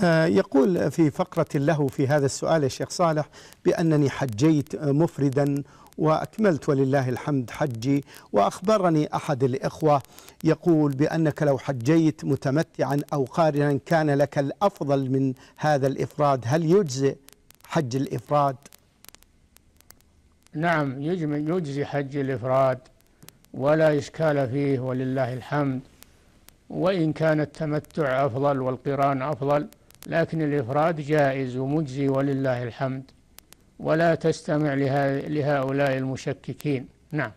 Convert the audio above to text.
آه، يقول في فقرة له في هذا السؤال الشيخ صالح بأنني حجيت مفردا وأكملت ولله الحمد حجي وأخبرني أحد الإخوة يقول بأنك لو حجيت متمتعا أو قارنا كان لك الأفضل من هذا الإفراد هل يجزئ حج الإفراد؟ نعم يجزي حج الإفراد ولا إشكال فيه ولله الحمد وإن كان التمتع أفضل والقران أفضل لكن الإفراد جائز ومجزي ولله الحمد ولا تستمع لهؤلاء المشككين نعم